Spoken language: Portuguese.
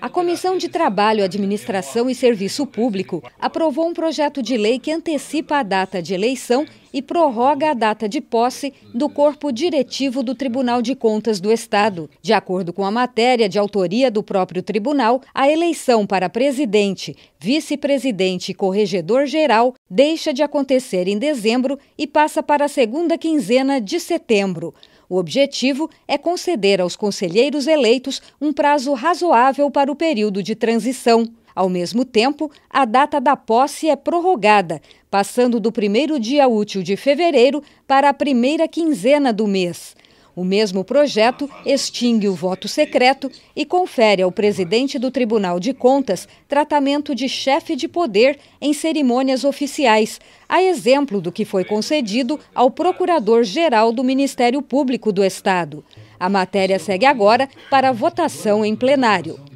A Comissão de Trabalho, Administração e Serviço Público aprovou um projeto de lei que antecipa a data de eleição e prorroga a data de posse do corpo diretivo do Tribunal de Contas do Estado. De acordo com a matéria de autoria do próprio tribunal, a eleição para presidente, vice-presidente e corregedor-geral deixa de acontecer em dezembro e passa para a segunda quinzena de setembro. O objetivo é conceder aos conselheiros eleitos um prazo razoável para o período de transição. Ao mesmo tempo, a data da posse é prorrogada, passando do primeiro dia útil de fevereiro para a primeira quinzena do mês. O mesmo projeto extingue o voto secreto e confere ao presidente do Tribunal de Contas tratamento de chefe de poder em cerimônias oficiais, a exemplo do que foi concedido ao procurador-geral do Ministério Público do Estado. A matéria segue agora para votação em plenário.